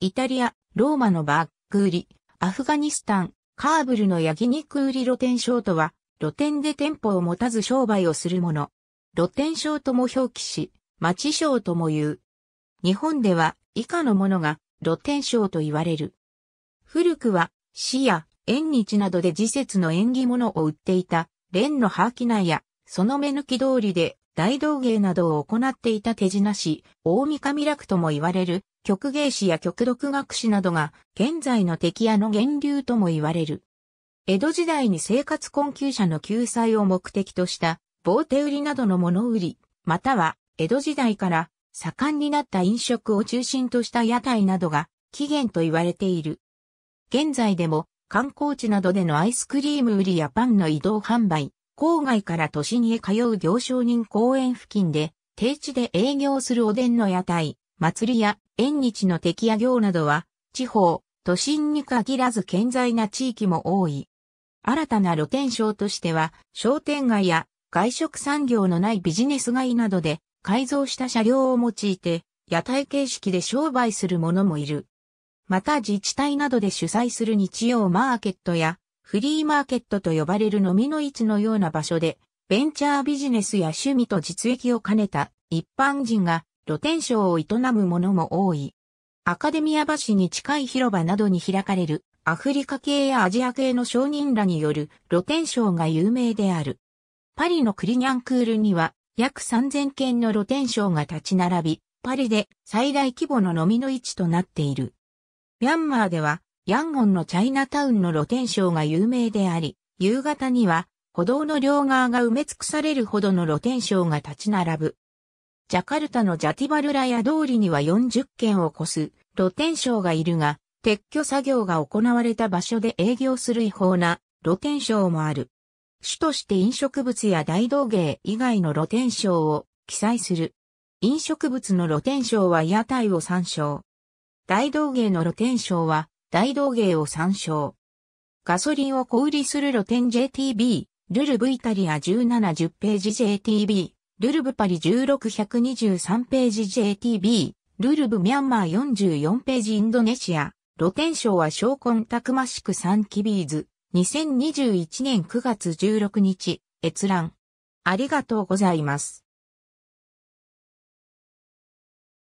イタリア、ローマのバッグ売り、アフガニスタン、カーブルの焼肉売り露天商とは、露店で店舗を持たず商売をするもの。露店商とも表記し、町商とも言う。日本では以下のものが露店商と言われる。古くは、市や縁日などで時節の縁起物を売っていた、蓮のハーキナや、その目抜き通りで大道芸などを行っていた手品師、大見上楽とも言われる、曲芸師や曲独学師などが、現在の敵屋の源流とも言われる。江戸時代に生活困窮者の救済を目的とした、棒手売りなどの物売り、または、江戸時代から盛んになった飲食を中心とした屋台などが起源と言われている。現在でも観光地などでのアイスクリーム売りやパンの移動販売、郊外から都心へ通う行商人公園付近で、定地で営業するおでんの屋台、祭りや縁日の敵屋行などは、地方、都心に限らず健在な地域も多い。新たな露天商としては、商店街や外食産業のないビジネス街などで改造した車両を用いて、屋台形式で商売する者もいる。また自治体などで主催する日曜マーケットやフリーマーケットと呼ばれる飲みの市のような場所で、ベンチャービジネスや趣味と実益を兼ねた一般人が露天商を営むもも多い。アカデミア橋に近い広場などに開かれるアフリカ系やアジア系の商人らによる露天商が有名である。パリのクリニャンクールには約3000件の露天商が立ち並び、パリで最大規模の飲みの市となっている。ミャンマーではヤンゴンのチャイナタウンの露天商が有名であり、夕方には歩道の両側が埋め尽くされるほどの露天商が立ち並ぶ。ジャカルタのジャティバルラヤ通りには40軒を超す露天商がいるが、撤去作業が行われた場所で営業する違法な露天商もある。主として飲食物や大道芸以外の露天商を記載する。飲食物の露天商は屋台を参照。大道芸の露天商は大道芸を参照。ガソリンを小売りする露店 JTB、ルルブイタリア1710ページ JTB、ルルブパリ16123ページ JTB、ルルブミャンマー44ページインドネシア、露天賞は昇魂たくましく3キビーズ、2021年9月16日、閲覧。ありがとうございます。